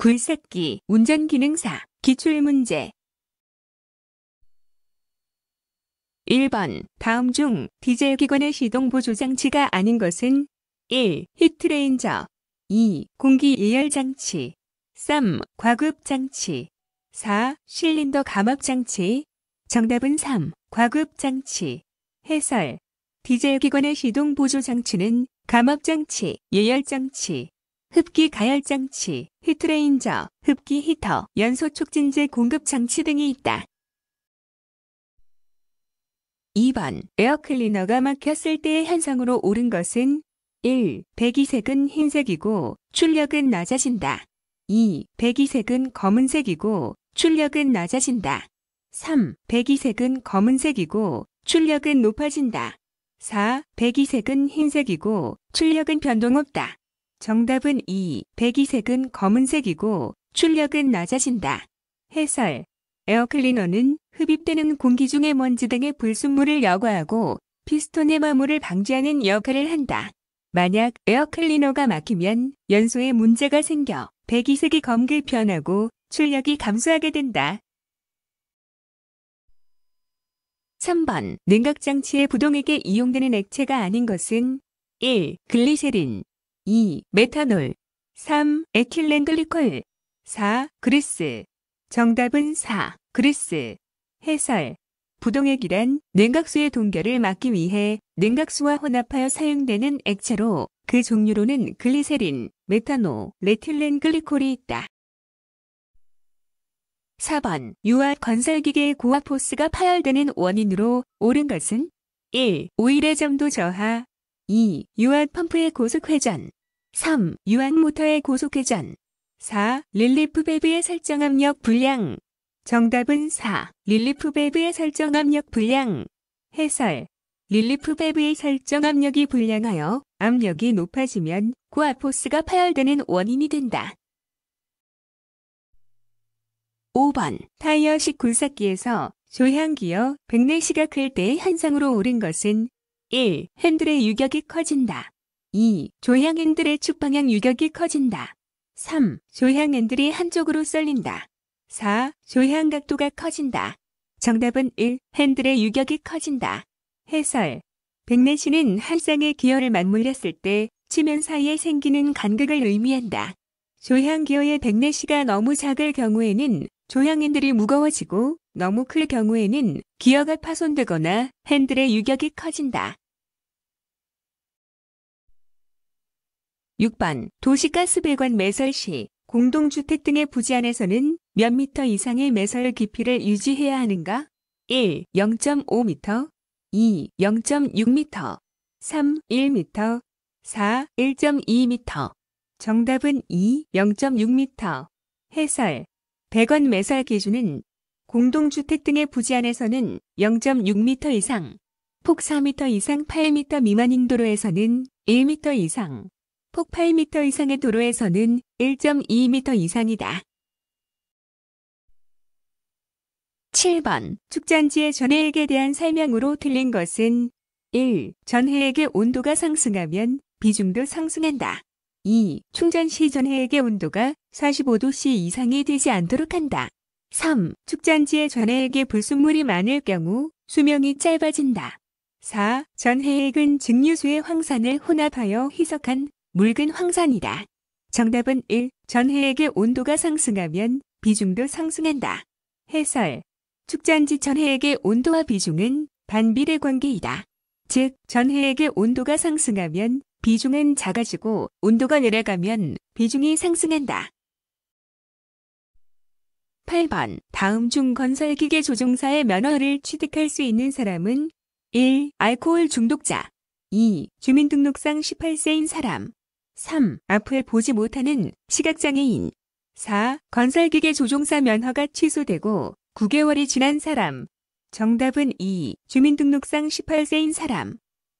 굴삭기, 운전기능사, 기출문제 1번 다음 중 디젤 기관의 시동 보조 장치가 아닌 것은 1. 히트레인저 2. 공기 예열 장치 3. 과급 장치 4. 실린더 감압 장치 정답은 3. 과급 장치 해설 디젤 기관의 시동 보조 장치는 감압 장치, 예열 장치, 흡기 가열장치, 히트레인저, 흡기 히터, 연소 촉진제 공급 장치 등이 있다. 2번 에어클리너가 막혔을 때의 현상으로 옳은 것은 1. 배기색은 흰색이고 출력은 낮아진다. 2. 배기색은 검은색이고 출력은 낮아진다. 3. 배기색은 검은색이고 출력은 높아진다. 4. 배기색은 흰색이고 출력은 변동 없다. 정답은 2. 배기색은 검은색이고 출력은 낮아진다. 해설. 에어클리너는 흡입되는 공기 중의 먼지 등의 불순물을 여과하고 피스톤의 마모를 방지하는 역할을 한다. 만약 에어클리너가 막히면 연소에 문제가 생겨 배기색이 검게 변하고 출력이 감소하게 된다. 3번. 냉각장치의 부동액에 이용되는 액체가 아닌 것은 1. 글리세린 2. 메탄올 3. 에틸렌글리콜 4. 그리스 정답은 4. 그리스 해설 부동액이란 냉각수의 동결을 막기 위해 냉각수와 혼합하여 사용되는 액체로 그 종류로는 글리세린, 메탄올, 레틸렌 글리콜이 있다. 4번 유아 건설기계의 고압포스가 파열되는 원인으로 옳은 것은 1. 오일의 점도 저하 2. 유아 펌프의 고속회전 3. 유한모터의 고속회전 4. 릴리프 밸브의 설정 압력 불량 정답은 4. 릴리프 밸브의 설정 압력 불량 해설 릴리프 밸브의 설정 압력이 불량하여 압력이 높아지면 고아포스가 파열되는 원인이 된다. 5번 타이어식 굴삭기에서 조향기어 백내시가 클 때 현상으로 오른 것은 1. 핸들의 유격이 커진다. 2. 조향앤들의 축방향 유격이 커진다. 3. 조향앤들이 한쪽으로 쏠린다 4. 조향 각도가 커진다. 정답은 1. 핸들의 유격이 커진다. 해설. 백내 씨는 한 쌍의 기어를 맞물렸을 때 치면 사이에 생기는 간극을 의미한다. 조향 기어의 백내 시가 너무 작을 경우에는 조향 핸들이 무거워지고 너무 클 경우에는 기어가 파손되거나 핸들의 유격이 커진다. 6번 도시가스 배관 매설 시 공동주택 등의 부지 안에서는 몇 미터 이상의 매설 깊이를 유지해야 하는가? 1. 0.5m 2. 0.6m 3. 1m 4. 1.2m 정답은 2. 0.6m 해설 배관 매설 기준은 공동주택 등의 부지 안에서는 0.6m 이상, 폭 4m 이상 8m 미만인 도로에서는 1m 이상, 폭 8m 이상의 도로에서는 1.2m 이상이다. 7번 축전지의 전해액에 대한 설명으로 틀린 것은 1. 전해액의 온도가 상승하면 비중도 상승한다. 2. 충전 시 전해액의 온도가 45°C 이상이 되지 않도록 한다. 3. 축전지의 전해액에 불순물이 많을 경우 수명이 짧아진다. 4. 전해액은 증류수의 황산을 혼합하여 희석한 묽은 황산이다. 정답은 1. 전해액의 온도가 상승하면 비중도 상승한다. 해설. 축산지 전해액의 온도와 비중은 반비례 관계이다. 즉, 전해액의 온도가 상승하면 비중은 작아지고 온도가 내려가면 비중이 상승한다. 8번. 다음 중 건설기계 조종사의 면허를 취득할 수 있는 사람은 1. 알코올 중독자 2. 주민등록상 18세인 사람 3. 앞을 보지 못하는 시각장애인 4. 건설기계 조종사 면허가 취소되고 9개월이 지난 사람 정답은 2. 주민등록상 18세인 사람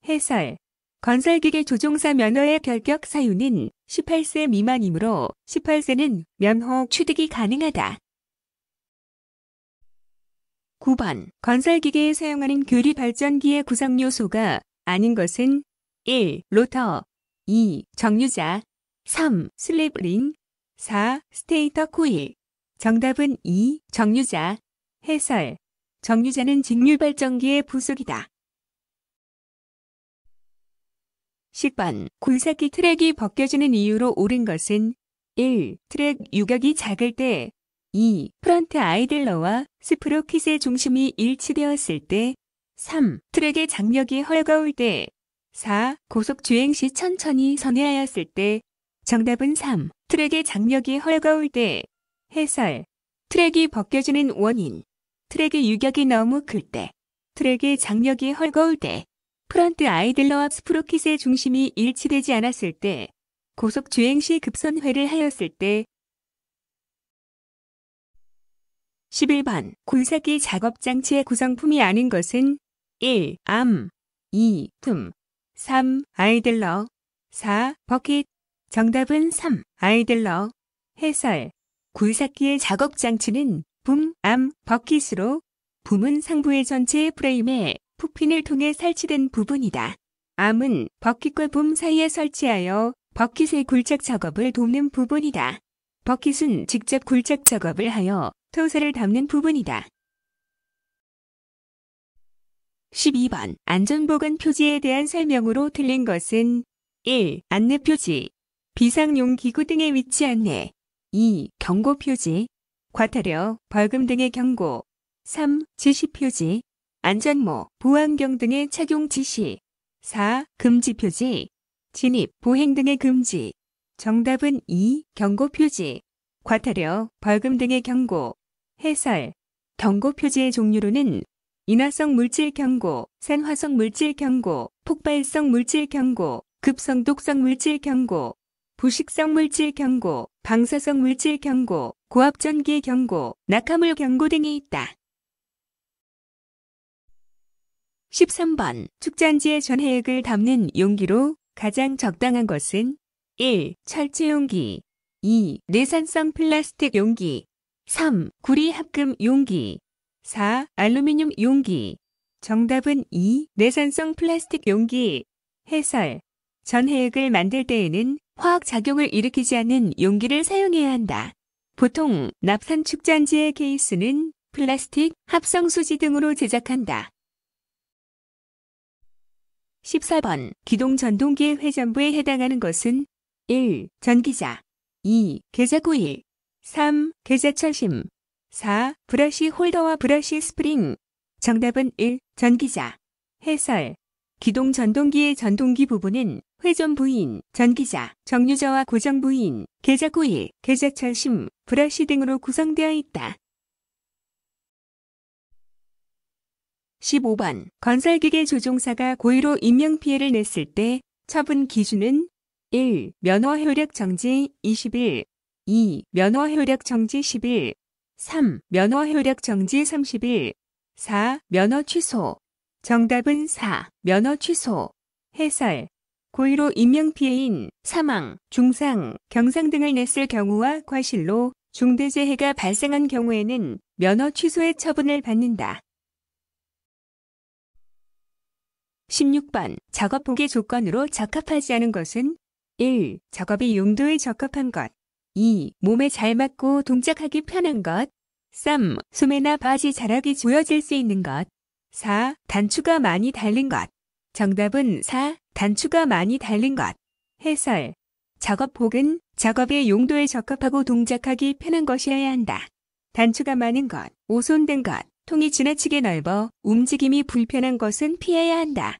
해설 건설기계 조종사 면허의 결격 사유는 18세 미만이므로 18세는 면허 취득이 가능하다. 9번. 건설기계에 사용하는 교리 발전기의 구성 요소가 아닌 것은 1. 로터, 2. 정유자 3. 슬립링 4. 스테이터 코일 정답은 2. 정유자 해설 정유자는 직류발전기의 부속이다. 10번 굴삭기 트랙이 벗겨지는 이유로 옳은 것은 1. 트랙 유격이 작을 때 2. 프런트 아이들러와 스프로킷의 중심이 일치되었을 때 3. 트랙의 장력이 헐거울 때 4. 고속 주행 시 천천히 선회하였을 때 정답은 3. 트랙의 장력이 헐거울 때 해설 트랙이 벗겨지는 원인 트랙의 유격이 너무 클 때 트랙의 장력이 헐거울 때 프런트 아이들러와 스프로킷의 중심이 일치되지 않았을 때 고속 주행 시 급선회를 하였을 때 11번 굴삭기 작업 장치의 구성품이 아닌 것은 1. 암 2. 품 3. 아이들러 4. 버킷 정답은 3. 아이들러 해설 굴삭기의 작업 장치는 붐, 암, 버킷으로 붐은 상부의 전체 프레임에 푸핀을 통해 설치된 부분이다. 암은 버킷과 붐 사이에 설치하여 버킷의 굴착 작업을 돕는 부분이다. 버킷은 직접 굴착 작업을 하여 토사를 담는 부분이다. 12번 안전보건 표지에 대한 설명으로 틀린 것은 1. 안내 표지 비상용 기구 등의 위치 안내 2. 경고 표지 과태료, 벌금 등의 경고 3. 지시 표지 안전모, 보안경 등의 착용 지시 4. 금지 표지 진입, 보행 등의 금지 정답은 2. 경고 표지 과태료, 벌금 등의 경고 해설 경고 표지의 종류로는 인화성 물질 경고, 산화성 물질 경고, 폭발성 물질 경고, 급성독성 물질 경고, 부식성 물질 경고, 방사성 물질 경고, 고압전기 경고, 낙하물 경고 등이 있다. 13번 축전지의 전해액을 담는 용기로 가장 적당한 것은 1. 철제용기 2. 내산성 플라스틱 용기 3. 구리합금 용기 4. 알루미늄 용기. 정답은 2. 내산성 플라스틱 용기. 해설. 전해액을 만들 때에는 화학 작용을 일으키지 않는 용기를 사용해야 한다. 보통 납산 축산지의 케이스는 플라스틱, 합성 수지 등으로 제작한다. 14번. 기동 전동기의 회전부에 해당하는 것은 1. 전기자 2. 계좌 코일 3. 계좌 철심 4. 브러쉬 홀더와 브러쉬 스프링. 정답은 1. 전기자. 해설. 기동 전동기의 전동기 부분은 회전 부인, 전기자, 정류자와 고정 부인, 계좌구일, 계좌철심, 브러쉬 등으로 구성되어 있다. 15번. 건설기계 조종사가 고의로 인명피해를 냈을 때 처분 기준은 1. 면허 효력 정지 2 0일 2. 면허 효력 정지 1 0일 3. 면허 효력 정지 30일 4. 면허 취소 정답은 4. 면허 취소 해설 고의로 인명피해인 사망, 중상, 경상 등을 냈을 경우와 과실로 중대재해가 발생한 경우에는 면허 취소의 처분을 받는다. 16번 작업 포기 조건으로 적합하지 않은 것은 1. 작업이 용도에 적합한 것 2. 몸에 잘 맞고 동작하기 편한 것. 3. 소매나 바지 자락이 조여질 수 있는 것. 4. 단추가 많이 달린 것. 정답은 4. 단추가 많이 달린 것. 해설. 작업복은 작업의 용도에 적합하고 동작하기 편한 것이어야 한다. 단추가 많은 것, 오손된 것, 통이 지나치게 넓어 움직임이 불편한 것은 피해야 한다.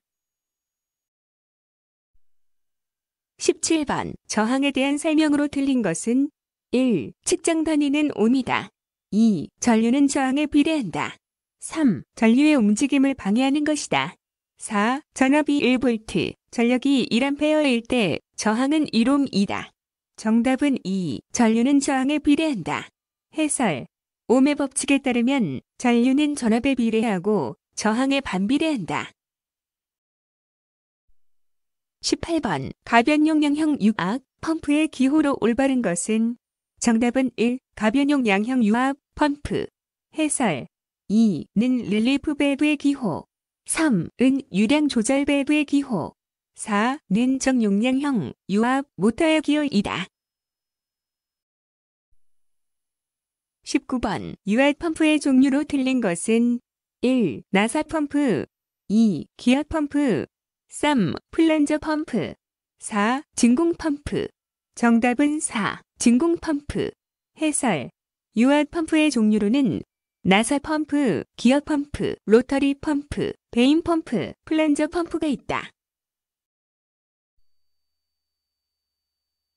17번 저항에 대한 설명으로 틀린 것은 1. 측정 단위는 옴이다. 2. 전류는 저항에 비례한다. 3. 전류의 움직임을 방해하는 것이다. 4. 전압이 1V, 전력이 1A일 때 저항은 1옴이다. 정답은 2. 전류는 저항에 비례한다. 해설. 옴의 법칙에 따르면 전류는 전압에 비례하고 저항에 반비례한다. 18번 가변용 양형 유압 펌프의 기호로 올바른 것은 정답은 1. 가변용 양형 유압 펌프 해설 2는 릴리프 밸브의 기호 3은 유량 조절 밸브의 기호 4는 정용량형 유압 모터의 기호이다. 19번 유압 펌프의 종류로 틀린 것은 1. 나사 펌프 2. 기압 펌프 3. 플란저 펌프 4. 진공 펌프 정답은 4. 진공 펌프 해설 유아 펌프의 종류로는 나사 펌프, 기어 펌프, 로터리 펌프, 베인 펌프, 플란저 펌프가 있다.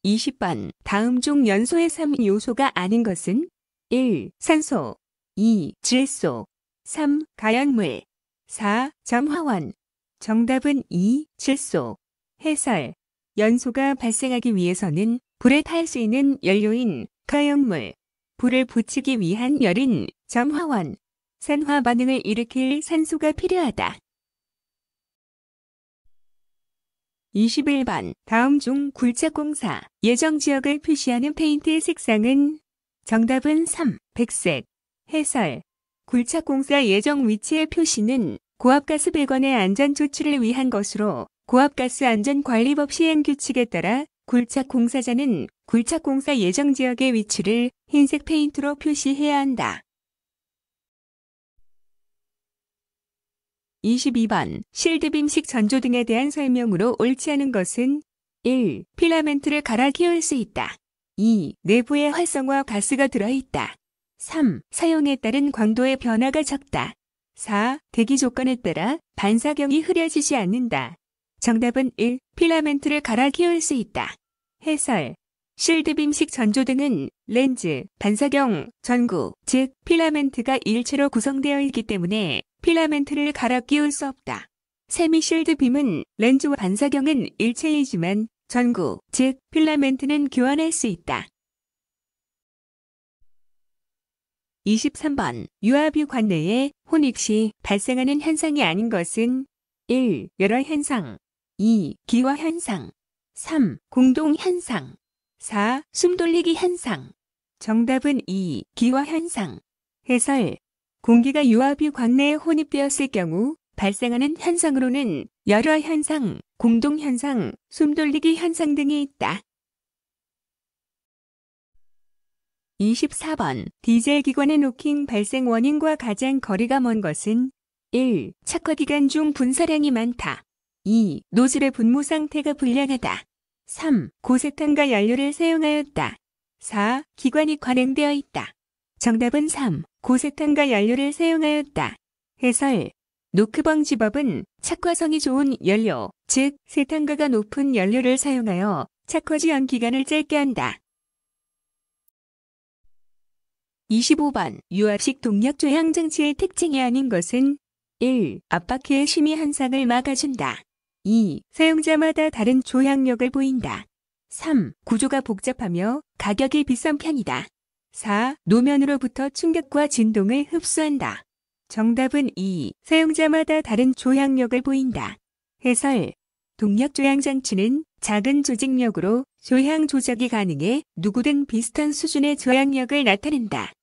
20번 다음 중 연소의 3 요소가 아닌 것은 1. 산소 2. 질소 3. 가연물 4. 점화원 정답은 2. 질소, 해설. 연소가 발생하기 위해서는 불에 탈 수 있는 연료인 가역물, 불을 붙이기 위한 열인 점화원, 산화 반응을 일으킬 산소가 필요하다. 21번 다음 중 굴착공사 예정 지역을 표시하는 페인트의 색상은 정답은 3. 백색 해설 굴착공사 예정 위치의 표시는 고압가스 배관의 안전 조치를 위한 것으로 고압가스 안전관리법 시행 규칙에 따라 굴착 공사자는 굴착 공사 예정 지역의 위치를 흰색 페인트로 표시해야 한다. 22번 실드빔식 전조 등에 대한 설명으로 옳지 않은 것은 1. 필라멘트를 갈아 끼울 수 있다. 2. 내부에 활성화 가스가 들어있다. 3. 사용에 따른 광도의 변화가 적다. 4. 대기 조건에 따라 반사경이 흐려지지 않는다. 정답은 1. 필라멘트를 갈아 끼울 수 있다. 해설. 실드빔식 전조등은 렌즈, 반사경, 전구, 즉 필라멘트가 일체로 구성되어 있기 때문에 필라멘트를 갈아 끼울 수 없다. 세미 실드빔은 렌즈와 반사경은 일체이지만 전구, 즉 필라멘트는 교환할 수 있다. 23번 유아뷰 관내에 혼익시 발생하는 현상이 아닌 것은 1. 열화 현상 2. 기화 현상 3. 공동 현상 4. 숨돌리기 현상 정답은 2. 기화 현상 해설 공기가 유아뷰 관내에 혼입되었을 경우 발생하는 현상으로는 열화 현상, 공동 현상, 숨돌리기 현상 등이 있다. 24번 디젤 기관의 노킹 발생 원인과 가장 거리가 먼 것은 1. 착화기관 중 분사량이 많다. 2. 노즐의 분모 상태가 불량하다. 3. 고세탄과 연료를 사용하였다. 4. 기관이 관행되어 있다. 정답은 3. 고세탄과 연료를 사용하였다. 해설 노크방 집업은 착화성이 좋은 연료, 즉 세탄가가 높은 연료를 사용하여 착화지연 기간을 짧게 한다. 25번 유압식 동력조 향장치의 특징이 아닌 것은 1. 압박해 심의 현상을 막아준다. 2. 사용자마다 다른 조향력을 보인다. 3. 구조가 복잡하며 가격이 비싼 편이다. 4. 노면으로부터 충격과 진동을 흡수한다. 정답은 2. 사용자마다 다른 조향력을 보인다. 해설 동력 조향 장치는 작은 조직력으로 조향 조작이 가능해 누구든 비슷한 수준의 조향력을 나타낸다.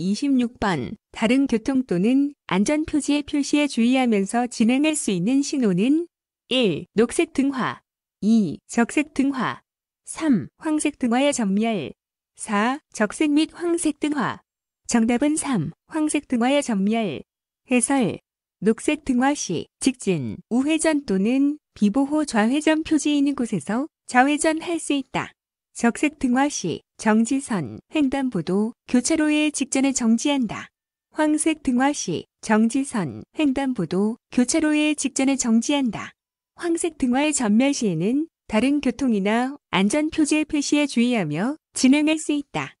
26번 다른 교통 또는 안전표지의 표시에 주의하면서 진행할 수 있는 신호는 1. 녹색 등화 2. 적색 등화 3. 황색 등화의 점멸 4. 적색 및 황색 등화 정답은 3. 황색 등화의 점멸 해설 녹색 등화 시 직진 우회전 또는 비보호 좌회전 표지 있는 곳에서 좌회전할 수 있다. 적색등화 시 정지선 횡단보도 교차로에 직전에 정지한다. 황색 등화 시 정지선 횡단보도 교차로에 직전에 정지한다. 황색 등화의 전멸 시에는 다른 교통이나 안전 표제 표시에 주의하며 진행할 수 있다.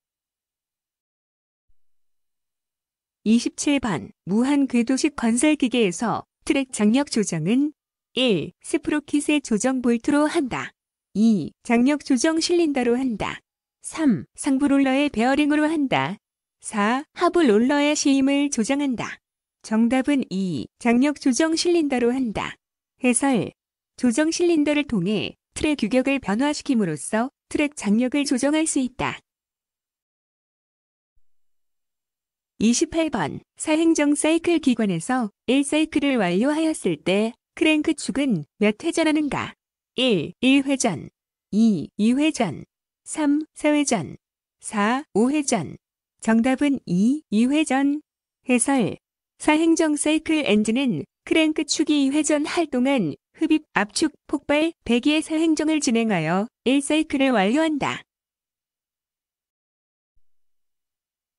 27번 무한 궤도식 건설 기계에서 트랙 장력 조정은 1. 스프로킷의 조정 볼트로 한다. 2. 장력 조정 실린더로 한다. 3. 상부 롤러의 베어링으로 한다. 4. 하부 롤러의 시임을 조정한다. 정답은 2. 장력 조정 실린더로 한다. 해설. 조정 실린더를 통해 트랙 규격을 변화시킴으로써 트랙 장력을 조정할 수 있다. 28번. 사행정 사이클 기관에서 1사이클을 완료하였을 때 크랭크 축은 몇 회전하는가? 1. 1회전 2. 2회전 3. 4회전 4. 5회전 정답은 2. 2회전 해설 사행정 사이클 엔진은 크랭크 축이 회전할 동안 흡입, 압축, 폭발, 배기의 사행정을 진행하여 1사이클을 완료한다.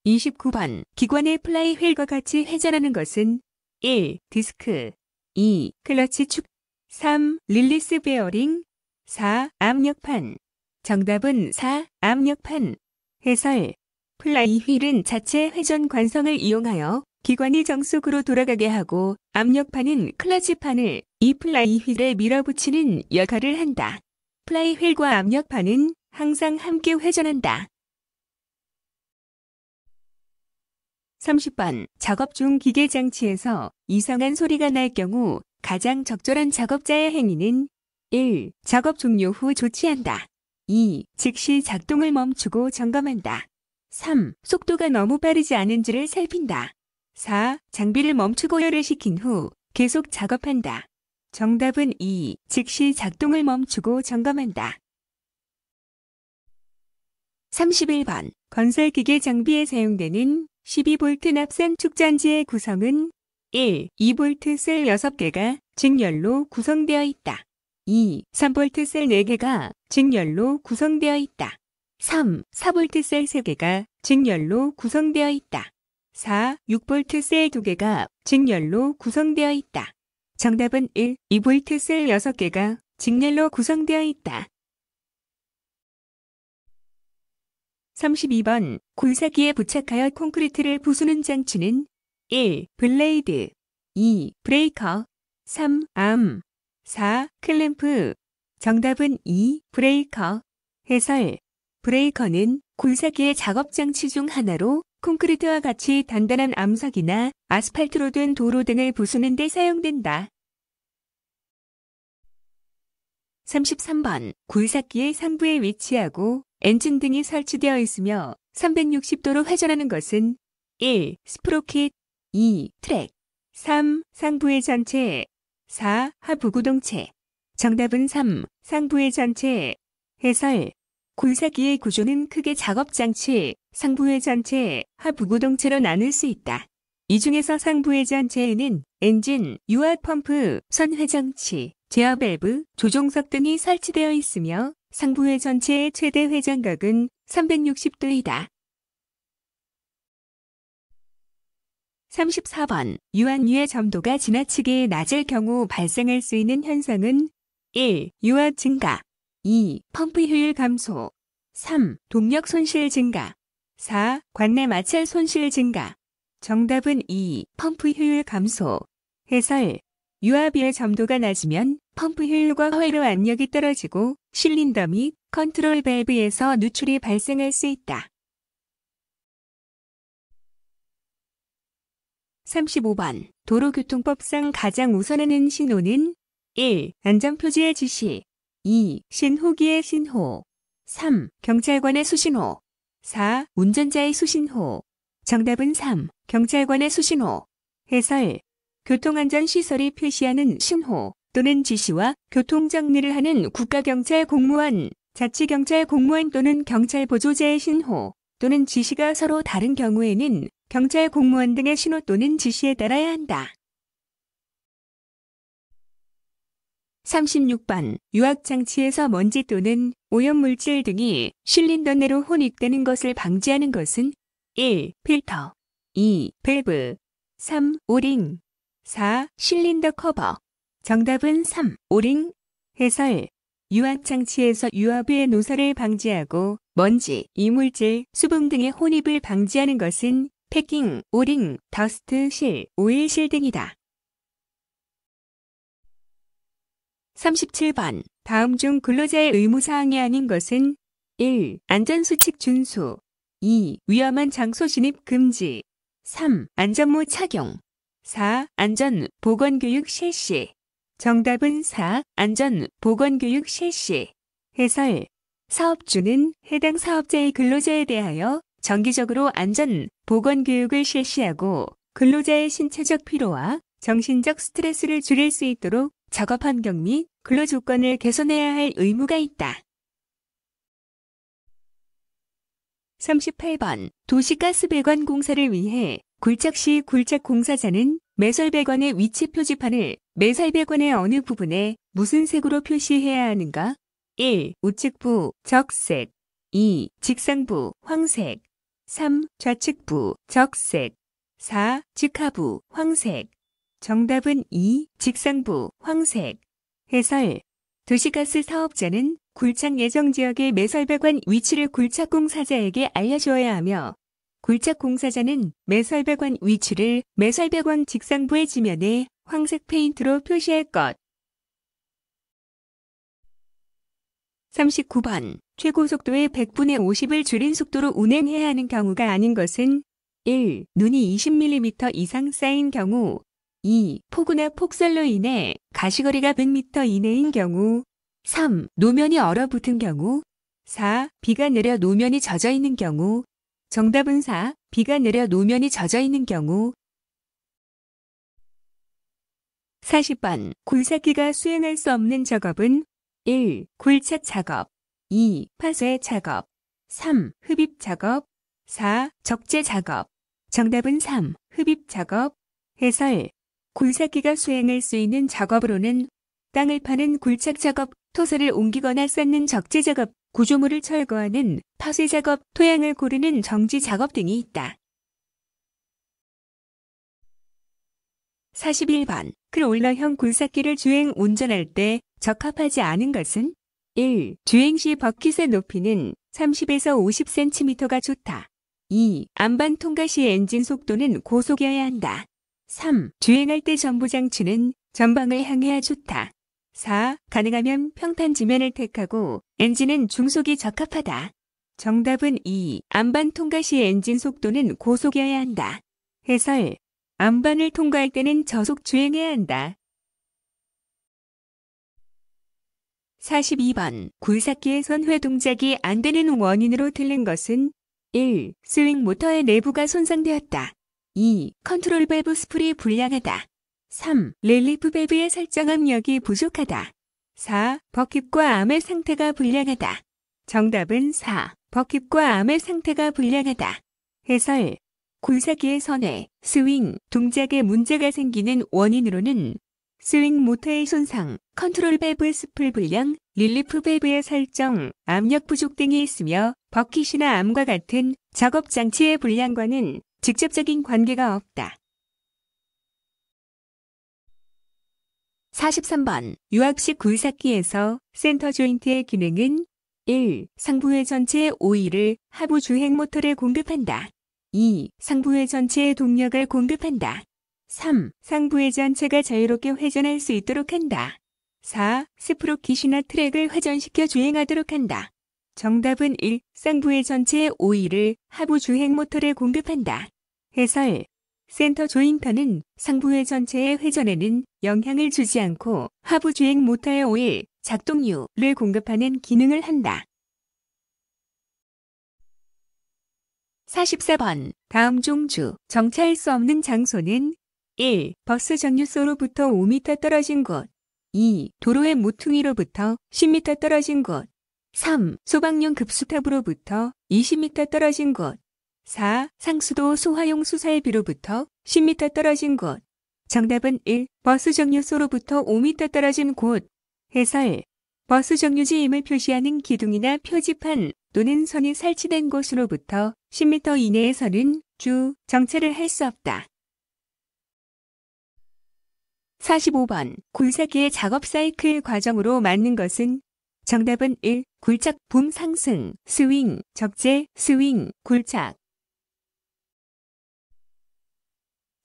29번 기관의 플라이 휠과 같이 회전하는 것은 1. 디스크 2. 클러치 축 3. 릴리스 베어링 4. 압력판 정답은 4. 압력판 해설 플라이 휠은 자체 회전 관성을 이용하여 기관이 정속으로 돌아가게 하고 압력판인 클라치판을이 플라이 휠에 밀어붙이는 역할을 한다. 플라이 휠과 압력판은 항상 함께 회전한다. 30번 작업 중 기계 장치에서 이상한 소리가 날 경우 가장 적절한 작업자의 행위는 1. 작업 종료 후 조치한다. 2. 즉시 작동을 멈추고 점검한다. 3. 속도가 너무 빠르지 않은지를 살핀다. 4. 장비를 멈추고 열을 시킨 후 계속 작업한다. 정답은 2. 즉시 작동을 멈추고 점검한다. 31번. 건설기계 장비에 사용되는 12V 납산 축전지의 구성은 1. 2볼트 셀 6개가 직렬로 구성되어 있다. 2. 3볼트 셀 4개가 직렬로 구성되어 있다. 3. 4볼트 셀 3개가 직렬로 구성되어 있다. 4. 6볼트 셀 2개가 직렬로 구성되어 있다. 정답은 1. 2볼트 셀 6개가 직렬로 구성되어 있다. 32번 굴사기에 부착하여 콘크리트를 부수는 장치는 1. 블레이드 2. 브레이커 3. 암 4. 클램프 정답은 2. 브레이커 해설 브레이커는 굴삭기의 작업장치 중 하나로 콘크리트와 같이 단단한 암석이나 아스팔트로 된 도로 등을 부수는 데 사용된다. 33번 굴삭기의 상부에 위치하고 엔진 등이 설치되어 있으며 360도로 회전하는 것은 1. 스프로킷 2. 트랙 3. 상부의 전체 4. 하부구동체 정답은 3. 상부의 전체 해설 굴삭기의 구조는 크게 작업장치, 상부의 전체, 하부구동체로 나눌 수 있다. 이 중에서 상부의 전체에는 엔진, 유압펌프, 선회장치 제어밸브, 조종석 등이 설치되어 있으며 상부의 전체의 최대 회전각은 360도이다. 34번 유한유의 점도가 지나치게 낮을 경우 발생할 수 있는 현상은 1. 유화 증가 2. 펌프 효율 감소 3. 동력 손실 증가 4. 관내 마찰 손실 증가 정답은 2. 펌프 효율 감소 해설 유압의 점도가 낮으면 펌프 효율과 회로 압력이 떨어지고 실린더 및 컨트롤 밸브에서 누출이 발생할 수 있다. 35번 도로교통법상 가장 우선하는 신호는 1. 안전표지의 지시 2. 신호기의 신호 3. 경찰관의 수신호 4. 운전자의 수신호 정답은 3. 경찰관의 수신호 해설 교통안전시설이 표시하는 신호 또는 지시와 교통정리를 하는 국가경찰 공무원, 자치경찰 공무원 또는 경찰보조자의 신호 또는 지시가 서로 다른 경우에는 경찰 공무원 등의 신호 또는 지시에 따라야 한다. 36번 유학장치에서 먼지 또는 오염물질 등이 실린더 내로 혼입되는 것을 방지하는 것은 1. 필터 2. 밸브 3. 오링 4. 실린더 커버 정답은 3. 오링 해설 유압장치에서 유압의 노사를 방지하고 먼지, 이물질, 수분 등의 혼입을 방지하는 것은 패킹, 오링, 더스트 실, 오일 실 등이다. 37번 다음 중 근로자의 의무사항이 아닌 것은 1. 안전수칙 준수 2. 위험한 장소 진입 금지 3. 안전모 착용 4. 안전 보건교육 실시 정답은 4. 안전 보건교육 실시 해설 사업주는 해당 사업자의 근로자에 대하여 정기적으로 안전, 보건 교육을 실시하고 근로자의 신체적 피로와 정신적 스트레스를 줄일 수 있도록 작업 환경 및 근로 조건을 개선해야 할 의무가 있다. 38번 도시가스 배관 공사를 위해 굴착시 굴착 공사자는 매설 배관의 위치 표지판을 매설 배관의 어느 부분에 무슨 색으로 표시해야 하는가 1. 우측부 적색 2. 직상부 황색 3. 좌측부 적색 4. 직하부 황색 정답은 2. 직상부 황색 해설 도시가스 사업자는 굴착 예정 지역의 매설배관 위치를 굴착공사자에게 알려주어야 하며 굴착공사자는 매설배관 위치를 매설배관 직상부의 지면에 황색 페인트로 표시할 것. 39번 최고 속도의 100분의 50을 줄인 속도로 운행해야 하는 경우가 아닌 것은 1. 눈이 20mm 이상 쌓인 경우 2. 폭우나 폭설로 인해 가시거리가 100m 이내인 경우 3. 노면이 얼어붙은 경우 4. 비가 내려 노면이 젖어 있는 경우 정답은 4. 비가 내려 노면이 젖어 있는 경우 40번 굴삭기가 수행할 수 없는 작업은 1. 굴착 작업 2. 파쇄 작업 3. 흡입 작업 4. 적재 작업 정답은 3. 흡입 작업 해설 굴삭기가 수행할 수 있는 작업으로는 땅을 파는 굴착 작업, 토사를 옮기거나 쌓는 적재 작업, 구조물을 철거하는 파쇄 작업, 토양을 고르는 정지 작업 등이 있다. 41번 크롤러형 굴삭기를 주행 운전할 때 적합하지 않은 것은 1. 주행시 버킷의 높이는 30에서 50cm가 좋다. 2. 안반 통과 시 엔진 속도는 고속이어야 한다. 3. 주행할 때 전부 장치는 전방을 향해야 좋다. 4. 가능하면 평탄 지면을 택하고 엔진은 중속이 적합하다. 정답은 2. 안반 통과 시 엔진 속도는 고속이어야 한다. 해설. 안반을 통과할 때는 저속 주행해야 한다. 42번 굴삭기의 선회 동작이 안 되는 원인으로 틀린 것은 1. 스윙 모터의 내부가 손상되었다. 2. 컨트롤 밸브 스프이 불량하다. 3. 릴리프 밸브의 설정 압력이 부족하다. 4. 버킷과 암의 상태가 불량하다. 정답은 4. 버킷과 암의 상태가 불량하다. 해설 굴삭기의 선회, 스윙, 동작에 문제가 생기는 원인으로는 스윙 모터의 손상, 컨트롤 밸브 스풀 불량, 릴리프 밸브의 설정, 압력 부족 등이 있으며 버킷이나 암과 같은 작업 장치의 불량과는 직접적인 관계가 없다. 43번 유학식 굴삭기에서 센터 조인트의 기능은 1. 상부의 전체의 오일을 하부 주행 모터를 공급한다. 2. 상부의 전체의 동력을 공급한다. 3. 상부의 전체가 자유롭게 회전할 수 있도록 한다. 4. 스프로킷이나 트랙을 회전시켜 주행하도록 한다. 정답은 1. 상부의 전체의 오일을 하부 주행 모터를 공급한다. 해설. 센터 조인터는 상부의 전체의 회전에는 영향을 주지 않고 하부 주행 모터의 오일, 작동유를 공급하는 기능을 한다. 44번. 다음 중주 정차할 수 없는 장소는 1. 버스 정류소로부터 5m 떨어진 곳 2. 도로의 모퉁이로부터 10m 떨어진 곳 3. 소방용 급수탑으로부터 20m 떨어진 곳 4. 상수도 소화용 수살비로부터 10m 떨어진 곳 정답은 1. 버스 정류소로부터 5m 떨어진 곳 해설 버스 정류지임을 표시하는 기둥이나 표지판 또는 선이 설치된 곳으로부터 10m 이내에서는 주정체를할 수 없다. 45번 굴삭기의 작업 사이클 과정으로 맞는 것은 정답은 1. 굴착 붐 상승 스윙 적재 스윙 굴착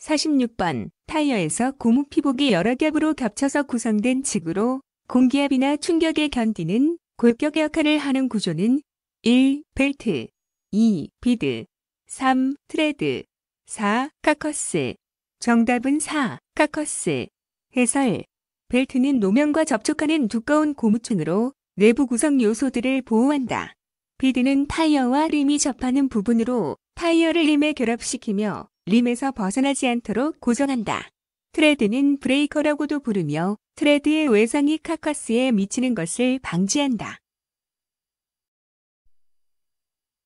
46번 타이어에서 고무 피복이 여러 겹으로 겹쳐서 구성된 측으로 공기압이나 충격에 견디는 골격 역할을 하는 구조는 1. 벨트 2. 비드 3. 트레드 4. 카커스 정답은 4. 카커스 해설. 벨트는 노면과 접촉하는 두꺼운 고무층으로 내부 구성 요소들을 보호한다. 비드는 타이어와 림이 접하는 부분으로 타이어를 림에 결합시키며 림에서 벗어나지 않도록 고정한다. 트레드는 브레이커라고도 부르며 트레드의 외상이 카카스에 미치는 것을 방지한다.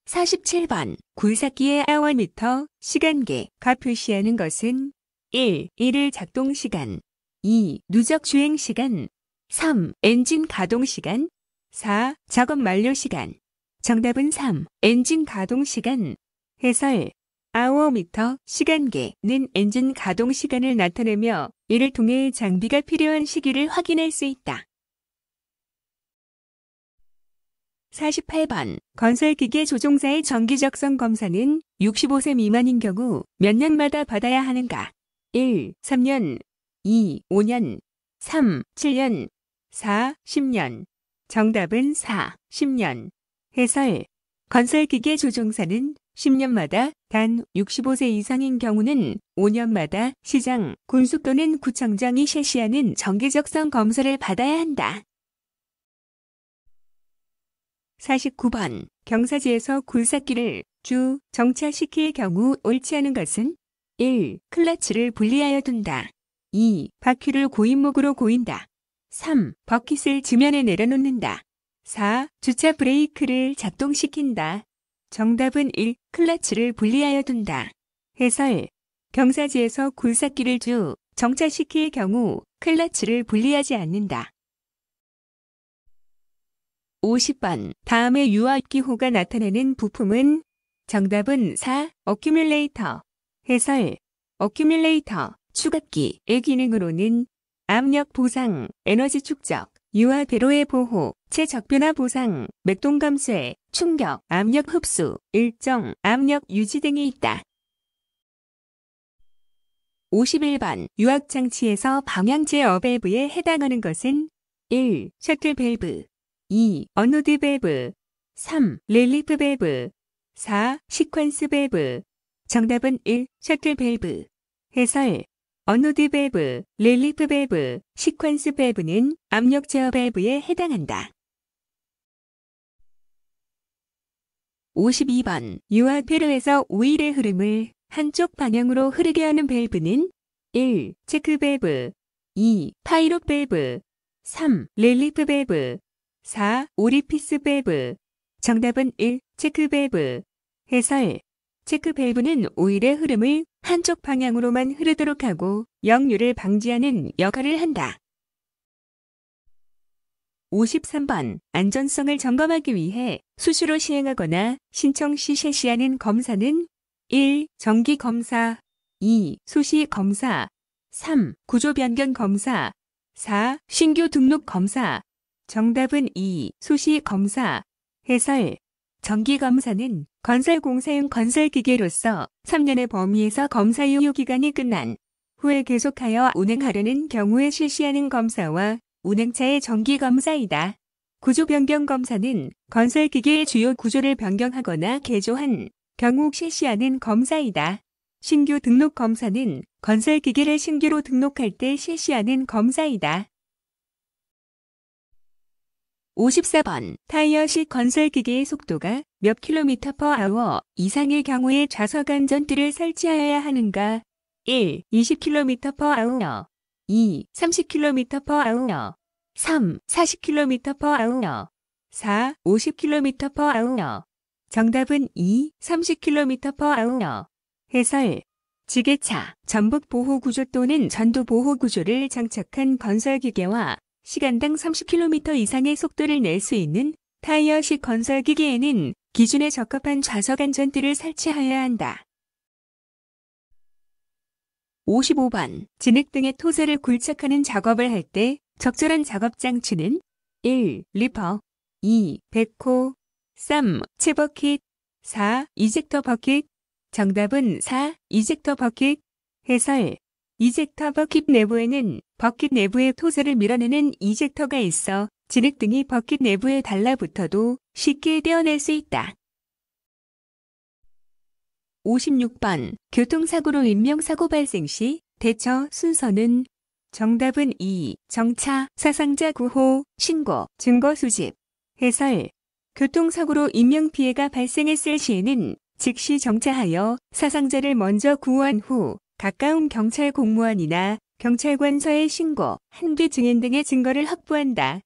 47번 굴삭기의 아워미터 시간계가 표시하는 것은 1. 1을 작동시간 2. 누적 주행 시간 3. 엔진 가동 시간 4. 작업 만료 시간 정답은 3. 엔진 가동 시간 해설 아워미터 시간계는 엔진 가동 시간을 나타내며 이를 통해 장비가 필요한 시기를 확인할 수 있다. 48번 건설기계 조종사의 정기적성 검사는 65세 미만인 경우 몇 년마다 받아야 하는가? 1. 3년 2. 5년 3. 7년 4. 10년 정답은 4. 10년 해설 건설기계 조종사는 10년마다 단 65세 이상인 경우는 5년마다 시장, 군수 또는 구청장이 실시하는 정기적성 검사를 받아야 한다. 49번 경사지에서 굴삭기를 주 정차시킬 경우 옳지 않은 것은 1. 클러치를 분리하여 둔다. 2. 바퀴를 고인목으로 고인다. 3. 버킷을 지면에 내려놓는다. 4. 주차 브레이크를 작동시킨다. 정답은 1. 클라치를 분리하여 둔다. 해설. 경사지에서 굴삭기를 주, 정차시킬 경우 클라치를 분리하지 않는다. 50번. 다음에 유압기호가 나타내는 부품은? 정답은 4. 어큐뮬레이터. 해설. 어큐뮬레이터. 추각기의 기능으로는 압력 보상, 에너지 축적, 유아 배로의 보호, 체적 변화 보상, 맥동 감쇄, 충격, 압력 흡수, 일정, 압력 유지 등이 있다. 51번 유압장치에서 방향제 어밸브에 해당하는 것은 1. 셔틀 밸브 2. 언노드 밸브 3. 릴리프 밸브 4. 시퀀스 밸브 정답은 1. 셔틀 밸브 해설 어노드 밸브, 릴리프 밸브, 시퀀스 밸브는 압력 제어 밸브에 해당한다. 52번 유아 페르에서 오일의 흐름을 한쪽 방향으로 흐르게 하는 밸브는 1. 체크 밸브 2. 파이롯 밸브 3. 릴리프 밸브 4. 오리피스 밸브 정답은 1. 체크 밸브 해설 체크 밸브는 오일의 흐름을 한쪽 방향으로만 흐르도록 하고 역류를 방지하는 역할을 한다. 53번 안전성을 점검하기 위해 수시로 시행하거나 신청 시 실시하는 검사는 1. 정기 검사 2. 수시 검사 3. 구조 변경 검사 4. 신규 등록 검사 정답은 2. 수시 검사 해설 정기 검사는 건설공사용 건설기계로서 3년의 범위에서 검사 유효 기간이 끝난 후에 계속하여 운행하려는 경우에 실시하는 검사와 운행차의 정기검사이다. 구조변경검사는 건설기계의 주요 구조를 변경하거나 개조한 경우 실시하는 검사이다. 신규 등록검사는 건설기계를 신규로 등록할 때 실시하는 검사이다. 54번 타이어식 건설기계의 속도가 몇 킬로미터 퍼 아워 이상일 경우에 좌석안 전띠를 설치하여야 하는가? 1. 20km per hour 2. 30km per hour 3. 40km per hour 4. 50km per hour 정답은 2. 30km per hour 해설 지게차, 전북 보호구조 또는 전도 보호구조를 장착한 건설기계와 시간당 30km 이상의 속도를 낼 수 있는 타이어식 건설기기에는 기준에 적합한 좌석 안전띠를 설치하여야 한다. 55번 진흙 등의 토세를 굴착하는 작업을 할 때 적절한 작업 장치는 1. 리퍼 2. 베코 3. 체버킷 4. 이젝터 버킷 정답은 4. 이젝터 버킷 해설 이젝터 버킷 내부에는 버킷 내부의 토세를 밀어내는 이젝터가 있어 진흙 등이 버킷 내부에 달라붙어도 쉽게 떼어낼 수 있다. 56번 교통사고로 인명사고 발생 시 대처 순서는 정답은 2. 정차, 사상자 구호, 신고, 증거 수집. 해설 교통사고로 인명피해가 발생했을 시에는 즉시 정차하여 사상자를 먼저 구호한 후 가까운 경찰 공무원이나 경찰관서의 신고, 한두 증인 등의 증거를 확보한다.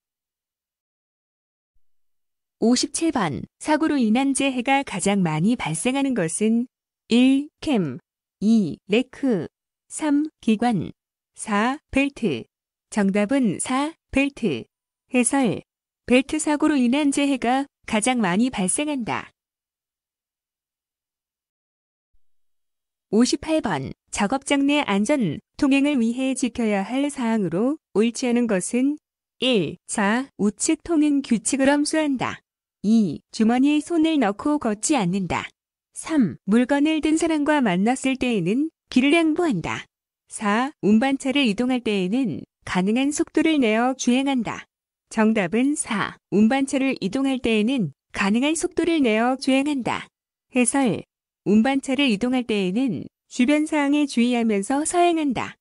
57번 사고로 인한 재해가 가장 많이 발생하는 것은 1. 캠 2. 레크 3. 기관 4. 벨트 정답은 4. 벨트 해설 벨트 사고로 인한 재해가 가장 많이 발생한다. 58번 작업장 내 안전 통행을 위해 지켜야 할 사항으로 옳지 않은 것은 1. 4. 우측 통행 규칙을 엄수한다. 2. 주머니에 손을 넣고 걷지 않는다. 3. 물건을 든 사람과 만났을 때에는 길을 양보한다. 4. 운반차를 이동할 때에는 가능한 속도를 내어 주행한다. 정답은 4. 운반차를 이동할 때에는 가능한 속도를 내어 주행한다. 해설 운반차를 이동할 때에는 주변 사항에 주의하면서 서행한다.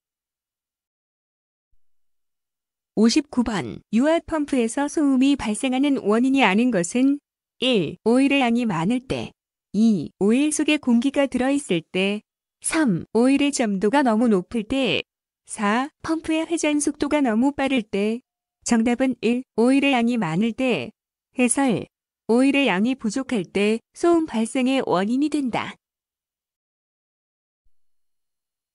59번 유압 펌프에서 소음이 발생하는 원인이 아닌 것은 1. 오일의 양이 많을 때 2. 오일 속에 공기가 들어있을 때 3. 오일의 점도가 너무 높을 때 4. 펌프의 회전 속도가 너무 빠를 때 정답은 1. 오일의 양이 많을 때 해설 오일의 양이 부족할 때 소음 발생의 원인이 된다.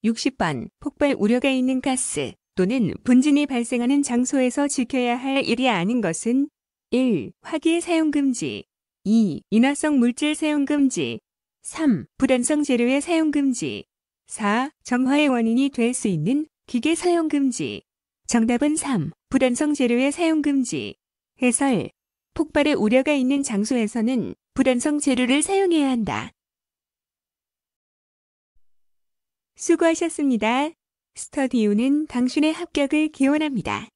60번 폭발 우려가 있는 가스 또는 분진이 발생하는 장소에서 지켜야 할 일이 아닌 것은 1. 화기 사용 금지 2. 인화성 물질 사용 금지 3. 불안성 재료의 사용 금지 4. 정화의 원인이 될 수 있는 기계 사용 금지 정답은 3. 불안성 재료의 사용 금지 해설 폭발의 우려가 있는 장소에서는 불안성 재료를 사용해야 한다. 수고하셨습니다. 스터디오는 당신의 합격을 기원합니다.